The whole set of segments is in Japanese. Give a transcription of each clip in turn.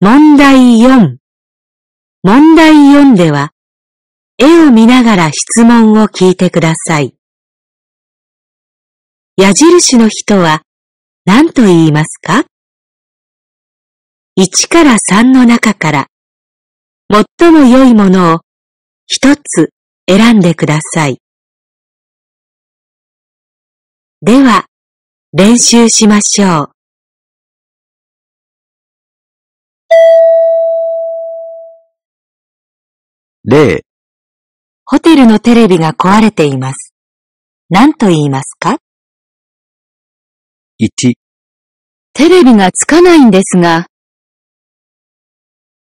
問題4。問題4では、絵を見ながら質問を聞いてください。矢印の人は何と言いますか ?1 から3の中から、最も良いものを一つ選んでください。では、練習しましょう。例ホテルのテレビが壊れています。何と言いますか ?1 テレビがつかないんですが。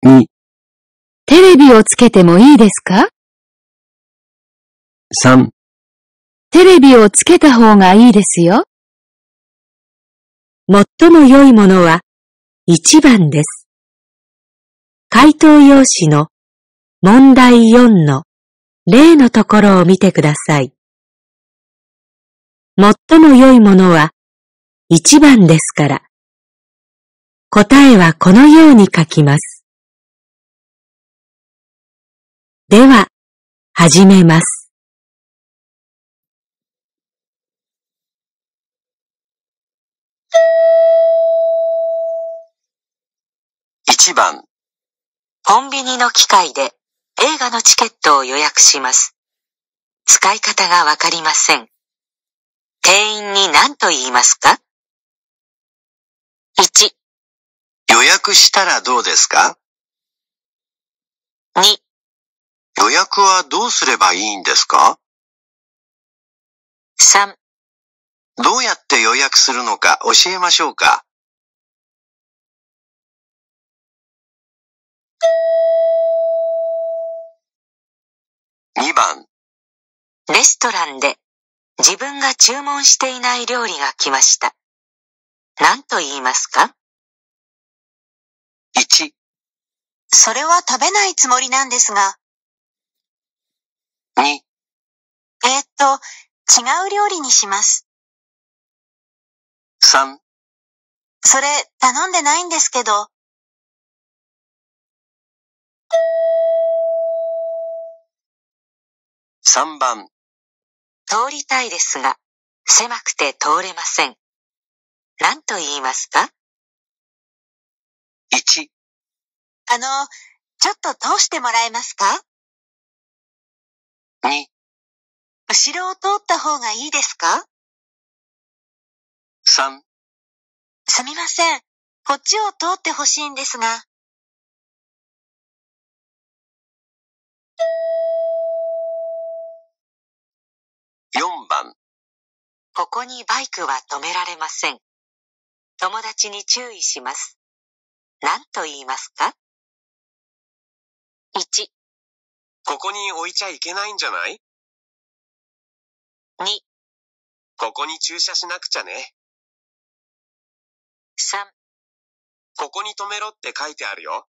2テレビをつけてもいいですか ?3 テレビをつけた方がいいですよ。最も良いものは1番です。回答用紙の問題4の例のところを見てください。最も良いものは1番ですから。答えはこのように書きます。では、始めます。1番コンビニの機械で映画のチケットを予約します。使い方がわかりません。店員に何と言いますか ?1、予約したらどうですか ?2、予約はどうすればいいんですか ?3、どうやって予約するのか教えましょうかレストランで自分が注文していない料理が来ました。何と言いますか ?1 それは食べないつもりなんですが。2えっと、違う料理にします。3それ頼んでないんですけど。3番通りたいですが、狭くて通れません。何と言いますか ?1、あの、ちょっと通してもらえますか ?2、後ろを通った方がいいですか ?3、すみません。こっちを通ってほしいんですが。ここにバイクは止められません。友達に注意します。何と言いますか ?1、ここに置いちゃいけないんじゃない ?2、ここに駐車しなくちゃね。3、ここに止めろって書いてあるよ。